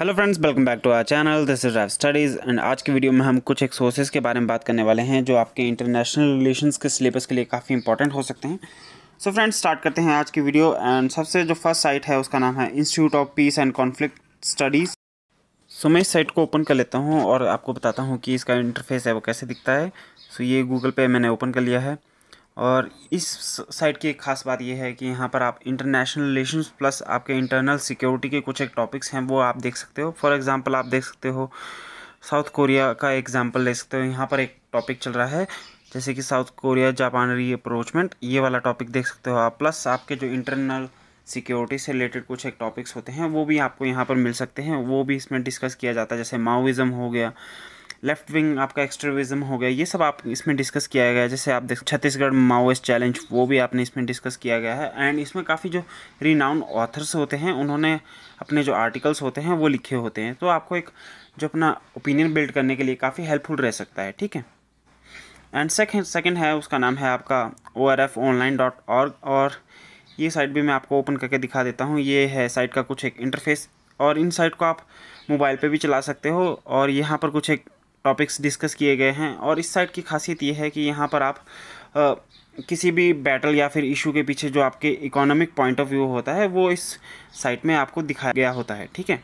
hello friends welcome back to our channel this is Rive studies and आज की video में हम कुछ एक सोर्सेज़ के बारे में बात करने वाले हैं जो आपके इंटरनेशनल रिलेशंस के सिलेबस के लिए काफ़ी इंपॉर्टेंट हो सकते हैं सो फ्रेंड्स स्टार्ट करते हैं आज की वीडियो एंड सबसे जो फर्स्ट साइट है उसका नाम है institute of peace and conflict studies so मैं इस साइट को ओपन कर लेता हूँ और आपको बताता हूँ कि इसका इंटरफेस है वो कैसे दिखता है सो so, ये गूगल पे मैंने ओपन कर लिया है और इस साइट की एक खास बात यह है कि यहाँ पर आप इंटरनेशनल रिलेशन प्लस आपके इंटरनल सिक्योरिटी के कुछ एक टॉपिक्स हैं वो आप देख सकते हो फॉर एग्ज़ाम्पल आप देख सकते हो साउथ कोरिया का एग्ज़ाम्पल ले सकते हो यहाँ पर एक टॉपिक चल रहा है जैसे कि साउथ कोरिया जापान री अप्रोचमेंट ये वाला टॉपिक देख सकते हो आप प्लस आपके जो इंटरनल सिक्योरिटी से रिलेटेड कुछ एक टॉपिक्स होते हैं वो भी आपको यहाँ पर मिल सकते हैं वो भी इसमें डिस्कस किया जाता है जैसे माओइज़म हो गया लेफ्ट विंग आपका एक्सट्रविज्म हो गया ये सब आप इसमें डिस्कस किया गया है जैसे आप देख छत्तीसगढ़ माओवेस्ट चैलेंज वो भी आपने इसमें डिस्कस किया गया है एंड इसमें काफ़ी जो रिनाउंड ऑथर्स होते हैं उन्होंने अपने जो आर्टिकल्स होते हैं वो लिखे होते हैं तो आपको एक जो अपना ओपिनियन बिल्ड करने के लिए काफ़ी हेल्पफुल रह सकता है ठीक है एंड सेकेंड सेकेंड है उसका नाम है आपका O R F online dot org और ये साइट भी मैं आपको ओपन करके दिखा देता हूँ ये है साइट का कुछ एक इंटरफेस और इन साइट को आप मोबाइल पे भी चला सकते हो और यहाँ पर कुछ एक टॉपिक्स डिस्कस किए गए हैं और इस साइट की खासियत ये है कि यहाँ पर आप आ, किसी भी बैटल या फिर इशू के पीछे जो आपके इकोनॉमिक पॉइंट ऑफ व्यू होता है वो इस साइट में आपको दिखाया गया होता है ठीक है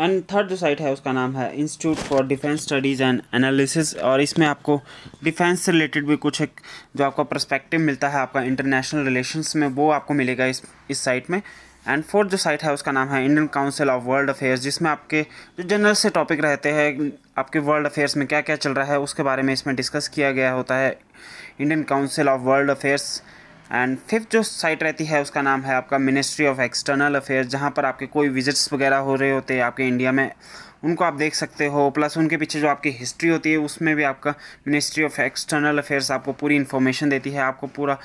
एंड थर्ड जो साइट है उसका नाम है institute for defence studies and analysis और इसमें आपको डिफेंस से रिलेटेड भी कुछ एक जो आपका परस्पेक्टिव मिलता है आपका इंटरनेशनल रिलेशंस में वो आपको मिलेगा इस इस साइट में एंड फोर्थ जो साइट है उसका नाम है Indian council of world affairs जिसमें आपके जो जनरल से टॉपिक रहते हैं आपके वर्ल्ड अफेयर्स में क्या क्या चल रहा है उसके बारे में इसमें डिस्कस किया गया होता है Indian council of world affairs and fifth जो साइट रहती है उसका नाम है आपका मिनिस्ट्री ऑफ एक्सटर्नल अफेयर्स जहाँ पर आपके कोई विजिट्स वगैरह हो रहे होते हैं आपके इंडिया में उनको आप देख सकते हो प्लस उनके पीछे जो आपकी हिस्ट्री होती है उसमें भी आपका मिनिस्ट्री ऑफ एक्सटर्नल अफेयर्स आपको पूरी इन्फॉर्मेशन देती है आपको पूरा